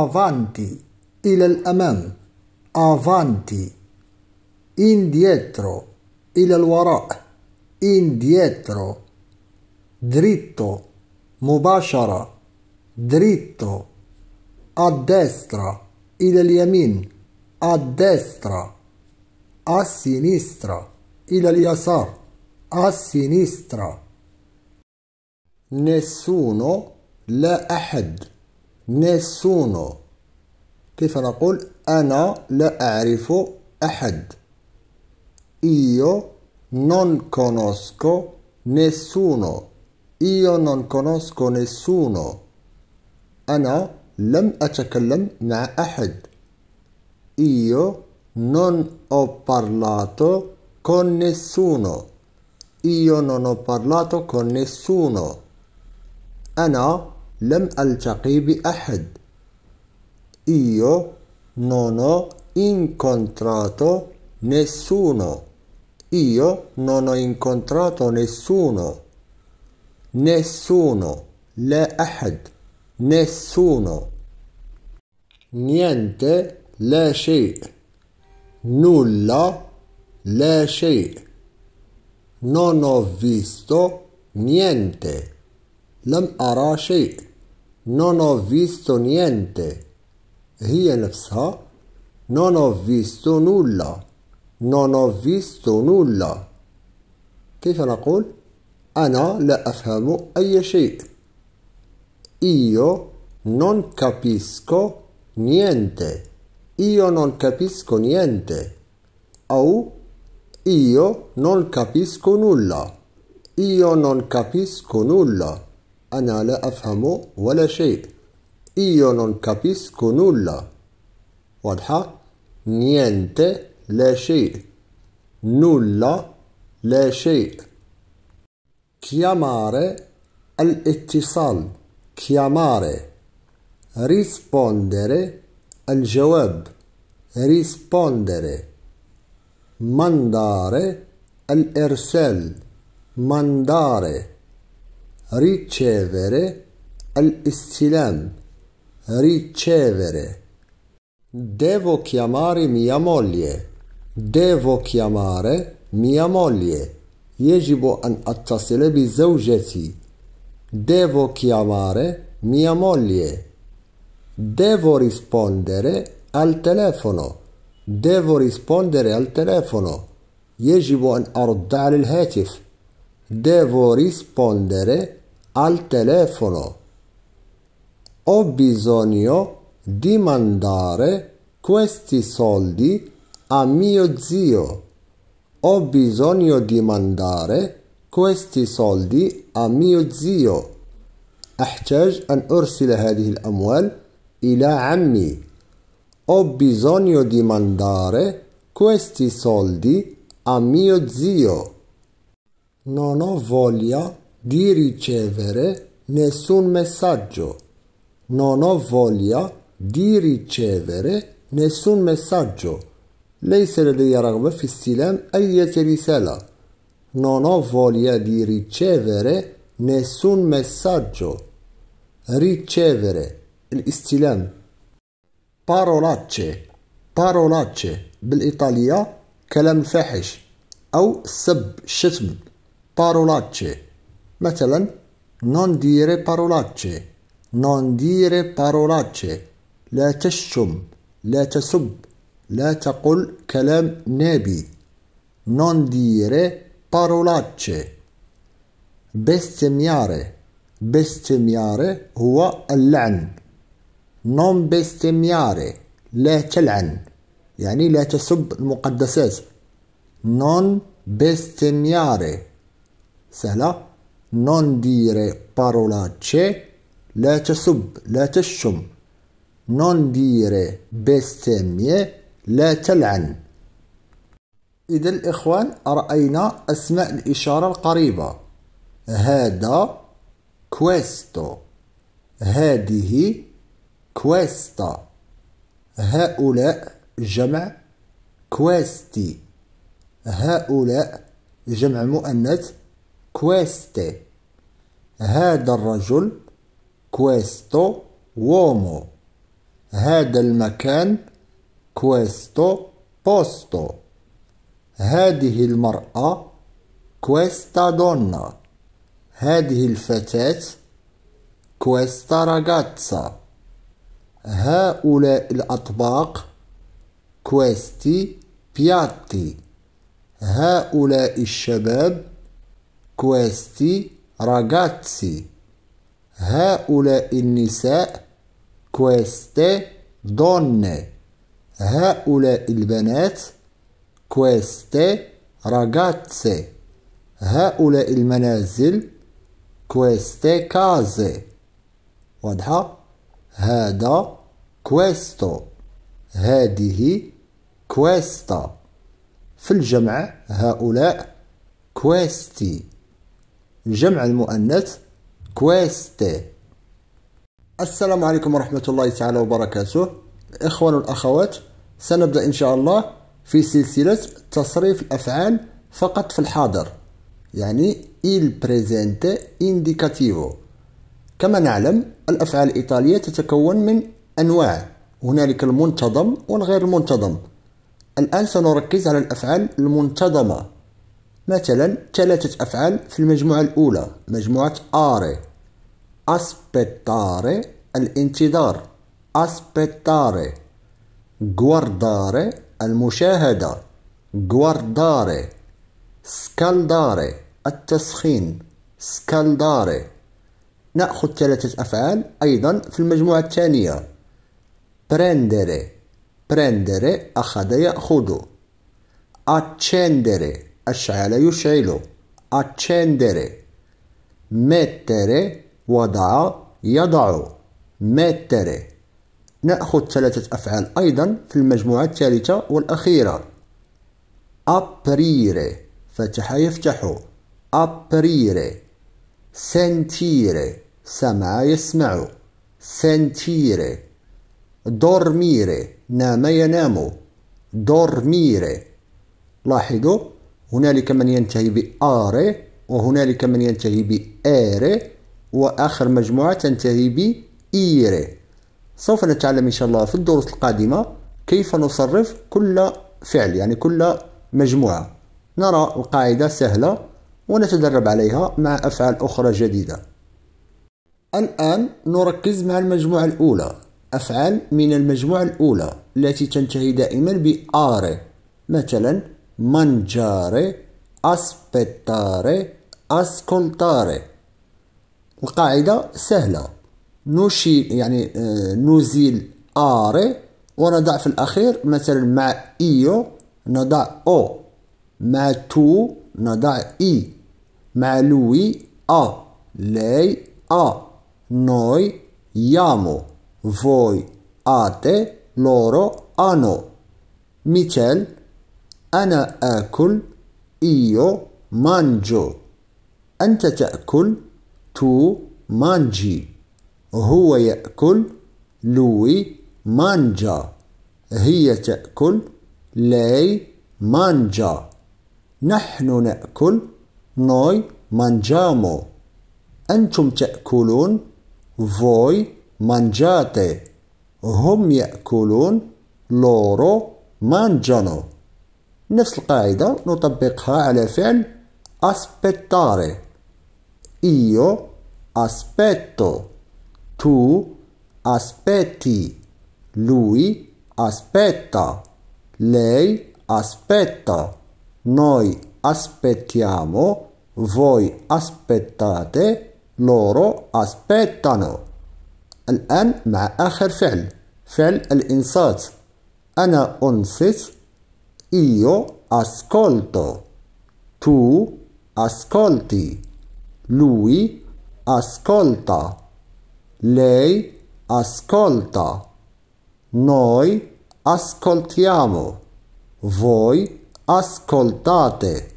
avanti, il al-aman, avanti, indietro, il al-wara, indietro, dritto, mubashara, dritto, a destra, il al a destra, a sinistra, il al a sinistra. Nessuno, la ahad. nessuno كيف نقول أنا لا أعرف أحد io non conosco nessuno io non conosco nessuno أنا لم أتكلم مع أحد io non ho parlato con nessuno io non ho parlato con nessuno أنا لم ألتقي بأحد Io non ho incontrato nessuno. Io non ho incontrato nessuno. Nessuno. لا أحد. Nessuno. Niente. لا شيء. Nulla. لا شيء. Non ho visto niente. لم أرى شيء. non ho visto niente. Hiya nafsha, non ho visto nulla. Non ho visto nulla. كيف نقول أنا لا أفهم أي شيء Io non capisco niente Io non capisco niente Au Io non capisco nulla Io non capisco nulla أنا لا أفهم ولا شيء إيو نون كابيس كونولا واضحة نيانت لا شيء نولا لا شيء كياماري الاتصال كياماري ريسبوندري الجواب ريسبوندري مانداري الإرسال مانداري ricevere al-istilam, ricevere. Devo chiamare mia moglie. Devo chiamare mia moglie. يجب أن أتصل بزوجتي. Devo chiamare mia moglie. Devo rispondere al telefono. Devo rispondere al telefono. يجب أن أرد على الهاتف. Devo rispondere al telefono. Ho bisogno di mandare questi soldi a mio zio. Ho bisogno di mandare questi soldi a mio zio. أحتاج أن أرسل هذه الأموال إلى عمي. Ho bisogno di mandare questi soldi a mio zio. Non ho voglia di ricevere nessun messaggio. Non ho voglia di ricevere nessun messaggio. ليس لدي رغبة في استلام أي رسالة. Non ho voglia di ricevere nessun messaggio. Ricevere الاستلام. Parolacce parolacce بالإيطالية كلام فاحش أو سب شتم parolacce مثلا non dire parolacce non dire parolacce لا تشتم لا تسب لا تقل كلام نابي non dire parolacce bestemmare bestemmare هو اللعن non bestemmare لا تلعن يعني لا تسب المقدسات non bestemmare سهله non dire parolacce, لا تسب لا تشم non dire bestemmie لا تلعن إذا الإخوان رأينا أسماء الإشارة القريبة هذا كويستو هذه كويستا هؤلاء جمع كويستي هؤلاء جمع مؤنث كويستي هذا الرجل كويستو وومو هذا المكان كويستو بوستو هذه المرأة كويستا دونا هذه الفتاة كويستا راغاتسا هؤلاء الأطباق كويستي بياتي هؤلاء الشباب كويستي راغاتسي هؤلاء النساء كويستي دوني هؤلاء البنات كويستي راغاتسي هؤلاء المنازل كويستي كازي واضحة هذا كويستو هذه كويستا في الجمع هؤلاء كويستي جمع المؤنث كويستي السلام عليكم ورحمة الله تعالى وبركاته إخوان الأخوات سنبدأ إن شاء الله في سلسلة تصريف الأفعال فقط في الحاضر يعني il presente indicativo كما نعلم الأفعال الإيطالية تتكون من أنواع هنالك المنتظم والغير المنتظم الآن سنركز على الأفعال المنتظمة مثلا ثلاثة أفعال في المجموعة الأولى مجموعة آري أسبتاري الانتظار أسبتاري غوارداري المشاهدة غوارداري سكالداري التسخين سكالداري نأخذ ثلاثة أفعال أيضا في المجموعة الثانية برندري برندري أخذ يأخذ أتشندري أشعل يشعل accendere mettere وضع يضع mettere نأخذ ثلاثة أفعال أيضا في المجموعة الثالثة والأخيرة aprire فتح يفتح aprire sentire سمع يسمع sentire dormire نام ينام dormire لاحظوا هنالك من ينتهي بآر وهنالك من ينتهي بآر وآخر مجموعة تنتهي بإير سوف نتعلم إن شاء الله في الدروس القادمة كيف نصرف كل فعل يعني كل مجموعة نرى القاعدة سهلة ونتدرب عليها مع أفعال أخرى جديدة الآن نركز مع المجموعة الأولى أفعال من المجموعة الأولى التي تنتهي دائما بآر مثلا mangiare aspettare ascoltare القاعدة سهلة نشي يعني نزيل اري ونضع في الأخير مثلا مع إيو نضع أو مع تو نضع إي مع لوي أ لي أ نوي يامو فوي آتي لورو آنو مثال أنا آكل إيو مانجو أنت تأكل تو مانجي هو يأكل لوي مانجا هي تأكل لاي مانجا نحن نأكل نوي مانجامو أنتم تأكلون فوي مانجاتي هم يأكلون لورو مانجانو نفس القاعدة نطبقها على فعل aspettare io aspetto tu aspetti lui aspetta lei aspetta noi aspettiamo voi aspettate loro aspettano الآن مع آخر فعل فعل الإنصات أنا أنصت Io ascolto. Tu ascolti. Lui ascolta. Lei ascolta. Noi ascoltiamo. Voi ascoltate.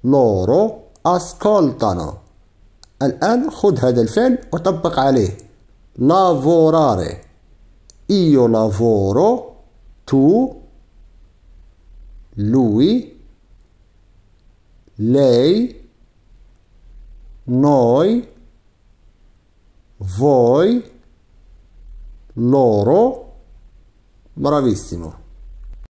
Loro ascoltano. الآن خذ هذا الفعل وطبق عليه lavorare io lavoro tu lavori lui, lei, noi, voi, loro, bravissimo.